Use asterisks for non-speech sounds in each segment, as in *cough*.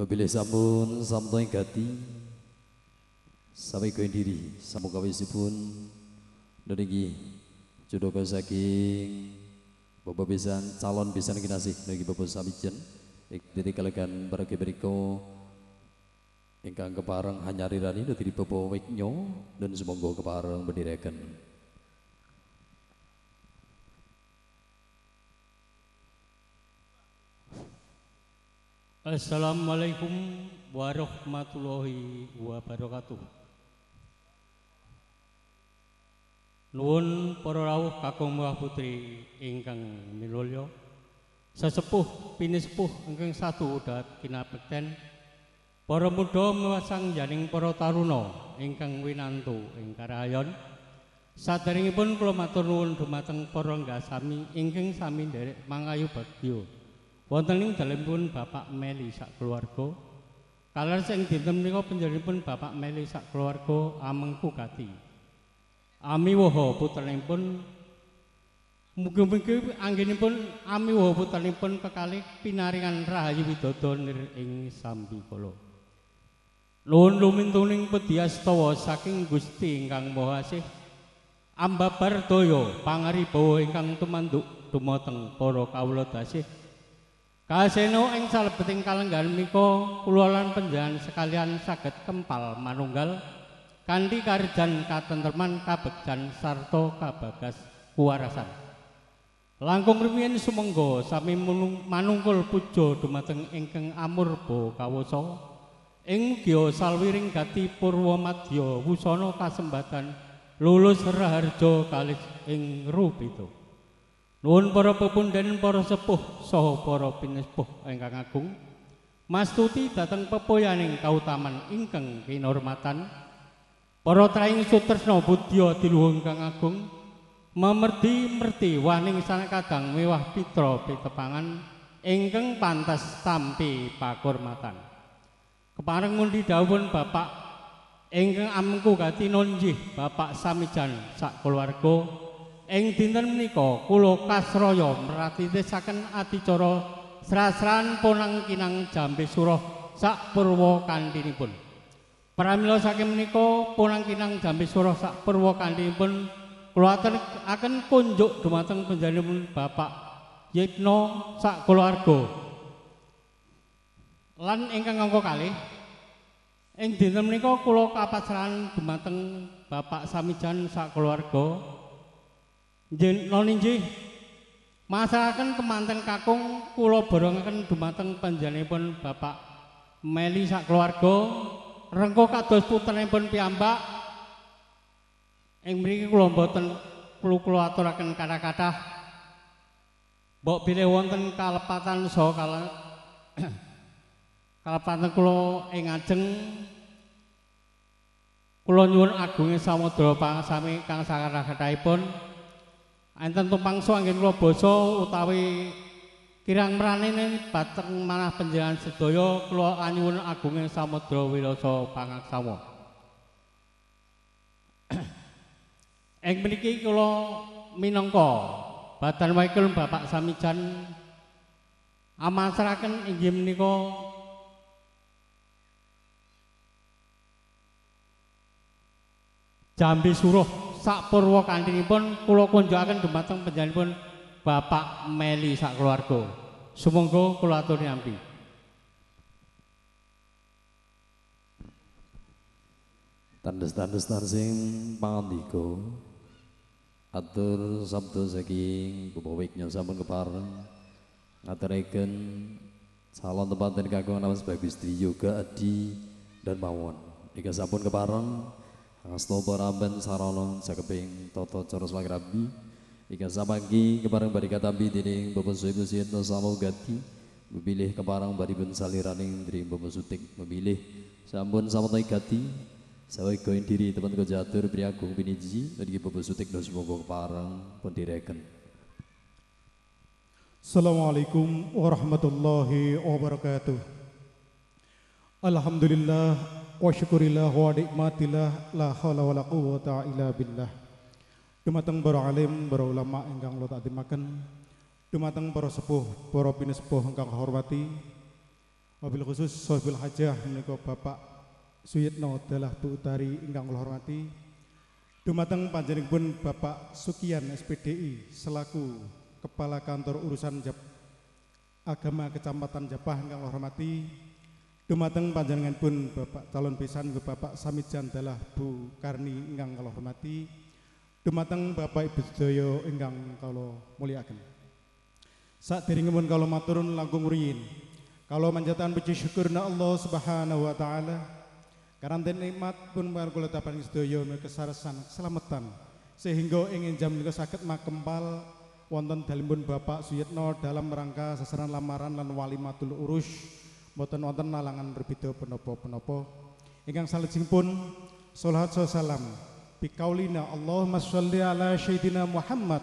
Wabilai sampun samtoi gati Sampai koin diri Samu kawisipun Jodoh kau saking Bapak bisa calon bisa kinasih Nunigi bapak sabijen Ikdiri kalegan berakhir beriko Ingkang keparang hanya rirani Nungi bapak wiknyo Dan semoga keparang bendirakan Assalamualaikum warahmatullahi wabarakatuh. Nuwun para rawuh kakung wah putri ingkang minulya. Sesepuh pinisepuh ingkang satu udat kinapekten. Para muda mewasang janing para taruna ingkang winantu ing karayon. Sadèrèngipun kula matur nuwun dhumateng para nggasami ingkang sami nderek mangayu bagya. wonten ing dalempun Bapak Meli sak keluarga. Kaler sing dinten menika panjenenganipun Bapak Meli sak keluarga amengku kati. Amiwoho putranipun mugi-mugi anggenipun amiwoho putranipun kekalih pinaringan Rahayu Widodo nir ing Sambikala. Nuwun lumintuning pediastawa saking Gusti ingkang Maha Asih. Ambabar daya pangaribawa ingkang tumanduk dumateng para kawula dasih. Kaseno ing salebeting kalenggan mika kula lan panjenengan sekalian saged kempal manunggal kanthi karjan katentreman kabegjan sarta kabagas kuarasan. Langkung rumiyin sumangga sami manungkul puja dumateng ingkang amurba kawasa ing giya salwiring gati purwamadya wusana kasembatan lulus raharja kalih ing rupito. Nuwun para pepundhen para sepuh saha para pinisepuh ingkang agung. Mastuti dhateng pepoyaning kautaman ingkang kinormatan. Para traing sutresna budya diluhung kang agung. Memerdi merti waning sanak kadang mewah pitra pitepangan ingkang pantas tampi pakurmatan. Kepareng mundi dawuhun Bapak ingkang amengku gati nonjih Bapak Samijan sak keluarga Ing dinten menika kula kasraya mratindhesaken adicara srasran punang kinang jambe surah sak purwa kandhinipun. Pramila saking menika ponang kinang jambe surah sak purwa kandhinipun kulaaten akan kunjuk dumateng panjenenganipun Bapak Yekno sak keluarga. Lan ingkang angka kalih ing dinten menika kula kapasrahan dumateng Bapak Samijan sak keluarga. Njen noni nggih. Masaken kemanten kakung kula borongaken dumateng panjenenganipun Bapak Meli sak keluarga rengko kados putranipun piyambak. Ing mriki kula mboten kula kula aturaken kathah-kathah. Mbok bilih wonten kalepatan saha *clears throat* kalepatan kula ing ajeng kula nyuwun agunge samudra pangsami kang sakarah kathahipun. Pun... enten tumpang so angin lo boso utawi kirang merani ini bateng manah penjalan sedoyo kulo anyun agungin samudra wiloso pangak samo *clears throat* yang meniki kulo minongko badan waikul bapak samijan amasrakan inggi meniko jambi suruh sak pun kunjau kunjo akan dumateng pun Bapak Meli sak keluarga. Sumangga kulo atur nyambi. Tandes-tandes tansing pangandiko atur sabda saking pupawiknya atur eken salon tempat dan kakung nama sebagai istri juga Adi dan Mawon. Ika sabun keparang Hasto Baraben Sarono sakeping toto coros lagrabi Ika sapagi keparang bari katabi dining bapak suibu Musyid samo gati Memilih keparang bari ben saliraning dari bapak sutik memilih Sampun sama tai gati Sawai Goin diri teman ko jatur priagung piniji dari bapak sutik dosi Kebarang keparang pendireken Assalamualaikum warahmatullahi wabarakatuh Alhamdulillah wa syukurillah wa nikmatillah la haula wa la quwata illa billah dumateng para alim para ulama ingkang kula takdimaken dumateng para sepuh para pinesepuh ingkang hormati wabil khusus sahibil hajah menika Bapak Suyitno Dalah Bu Utari ingkang kula hormati dumateng panjenenganipun Bapak Sukian SPDI selaku Kepala Kantor Urusan Agama Kecamatan Japah ingkang kula hormati Dumateng panjangan pun Bapak calon pisan Bapak Samit Jandalah Bu Karni ingkang kalau hormati. Dumateng Bapak Ibu Sedaya ingkang Saat diri ngemun kalau maturun langkung riyin. Kalau manjatan puji syukur na Allah Subhanahu wa taala. Karantin nikmat pun kula tapan sedaya kesaresan keselamatan sehingga ingin jam juga mak saged wonton wonten pun Bapak Suyitno dalam rangka sasaran lamaran dan walimatul urus mboten wonten malangan berbeda penopo penopo, ingkang salejeng pun sholawat salam bikaulina Allahumma sholli ala sayyidina Muhammad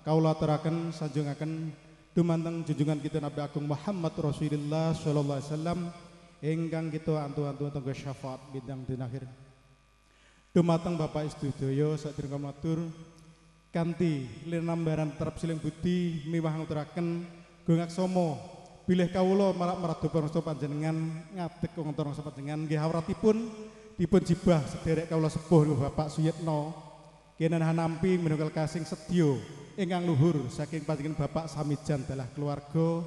kaula aturaken sanjungaken dumanteng junjungan kita Nabi Agung Muhammad Rasulullah sallallahu alaihi wasallam ingkang kita antu-antu tangga syafaat di akhir dumateng Bapak Istudoyo Sedaya sadherek matur kanthi linambaran terap siling budi miwah ngaturaken gungak somo bilih kawula marak maradu bangsa panjenengan ngadeg wonten bangsa panjenengan nggih pun dipun jibah sederek kawula sepuh Bapak suyetno kenen hanampi menunggal kasing setio engang luhur saking panjenengan Bapak Samijan telah keluarga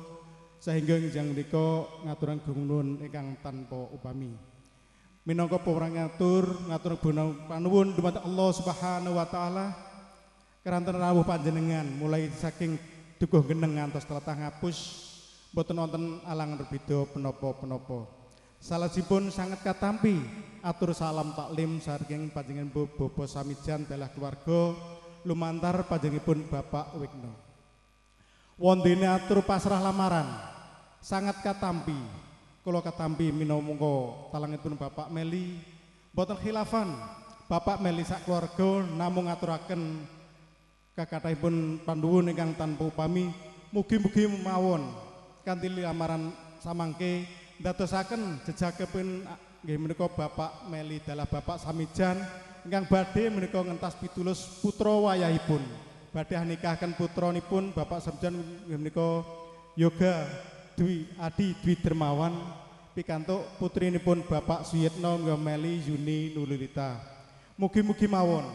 sehingga injang menika ngaturan gungnun engang tanpa upami minangka pewarang ngatur ngatur bono panuwun dumateng Allah Subhanahu wa taala keranten rawuh panjenengan mulai saking dukuh geneng ngantos telatah ngapus boten wonten alang berbeda salah si pun sangat katampi atur salam taklim saking panjenengan Bobo Samijan telah keluarga lumantar pun Bapak Wigno. Wondene atur pasrah lamaran sangat katampi kalau katampi minamka talangipun Bapak Meli boten khilafan Bapak Meli sak keluarga namung ngaturaken kakatahipun panduun ingkang tanpa upami mugi-mugi mawon kanthi lamaran samangke ndadosaken jejak kepun nggih menika Bapak Meli dalah Bapak Samijan ingkang badhe menika ngentas pitulus putra wayahipun. Badhe nikahkan putranipun Bapak Samijan nggih menika Yoga Dwi Adi Dwi Dermawan pikantuk putrinipun Bapak Suyetno nggih Meli Yuni Nululita. Mugi-mugi mawon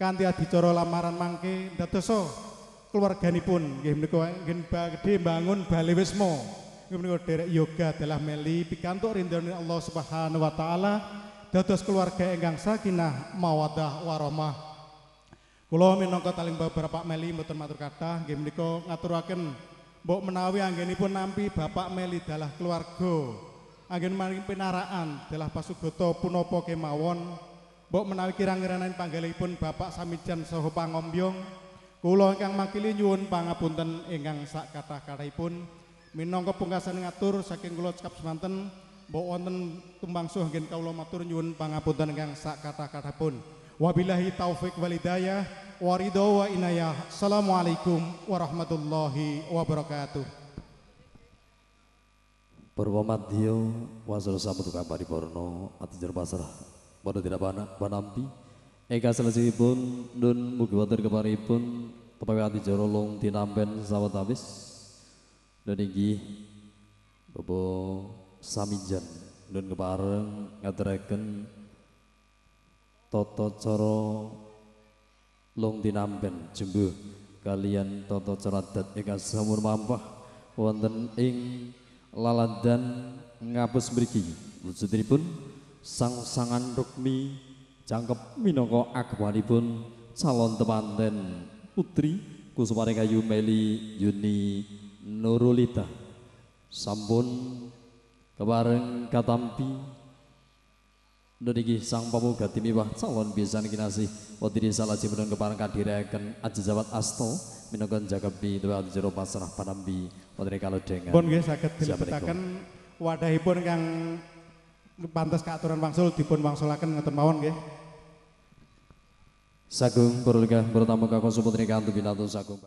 kanthi adicara lamaran mangke ndadosaken keluarganipun nggih menika ngen badhe bangun bali wismo nggih menika derek yoga telah meli pikantuk rinduan Allah Subhanahu wa taala dados keluarga ingkang sakinah mawadah warahmah kula minangka taling beberapa meli mboten matur kathah nggih menika ngaturaken mbok menawi pun nampi bapak meli dalah keluarga anggen penaraan pinaraan dalah pasugoto punapa kemawon mbok menawi kirang-kirangan panggalipun bapak samijan saha pangombyong Kulo ingkang makili nyuwun pangapunten ingkang sak kathah-kathahipun minangka pungkasan ngatur saking kula cekap semanten mbok wonten tumbangsuh gen kawula matur nyuwun pangapunten ingkang sak kathah-kathahipun. Wabillahi taufik walidayah waridawa wa inayah. Assalamualaikum warahmatullahi wabarakatuh. Purwamadyo wasal samutu kabariporno atijur pasrah pada tidak panak panampi Eka pun nun mugi kepari pun Pepawati jorolong tinamben sawat habis dan iki bobo samijan dan kebareng ngadreken toto coro long tinamben Jumbo kalian toto dat eka samur mampah wonten ing laladan ngapus mriki pun sang-sangan rukmi jangkep minangka pun calon temanten. Putri Kusumaning Ayu Meli Yuni Nurulita sampun kebareng katampi Nudiki sang pamuga timiwah calon bisan kinasih Wadidi salah cipun kebareng kadirakan aja jawat asto minangkan jagabi dua jero pasrah panambi Wadidi kalau dengar Bon nggih sakit dilebetaken wadahipun kang pantes keaturan wangsul dipun wangsulaken ngeten mawon nggih Sagung Purlika Pertama kakong suputri kantu bilantu sagung.